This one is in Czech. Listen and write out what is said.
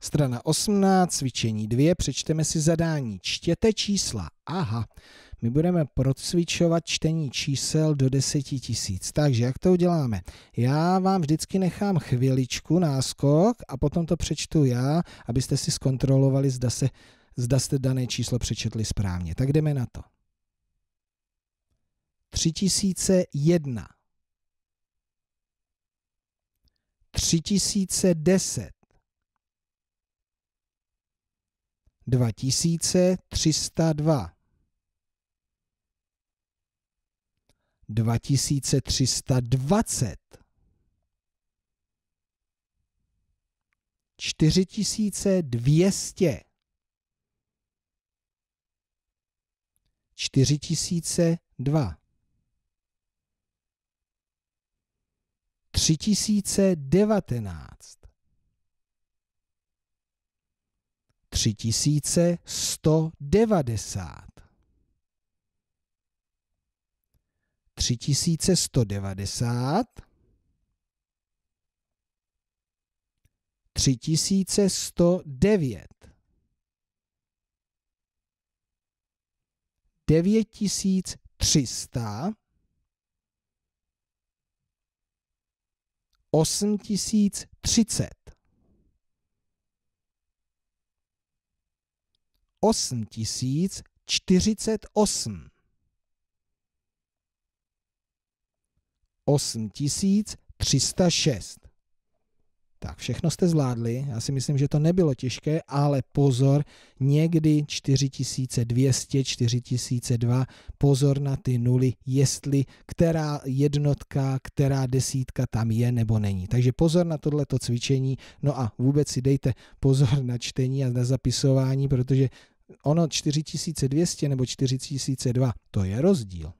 Strana 18, cvičení 2, přečteme si zadání. Čtěte čísla. Aha, my budeme procvičovat čtení čísel do 10 tisíc. Takže jak to uděláme? Já vám vždycky nechám chviličku náskok a potom to přečtu já, abyste si zkontrolovali, zda, se, zda jste dané číslo přečetli správně. Tak jdeme na to. 3001 3010 2302. 2320. 4200. 4002. 3019. 3190. 3190. 3109. 9300. 8030. 8048. 8306. Tak, všechno jste zvládli. Já si myslím, že to nebylo těžké, ale pozor, někdy 4200, 4002, pozor na ty nuly, jestli která jednotka, která desítka tam je nebo není. Takže pozor na tohleto cvičení, no a vůbec si dejte pozor na čtení a na zapisování, protože ono 4200 nebo 4002, to je rozdíl.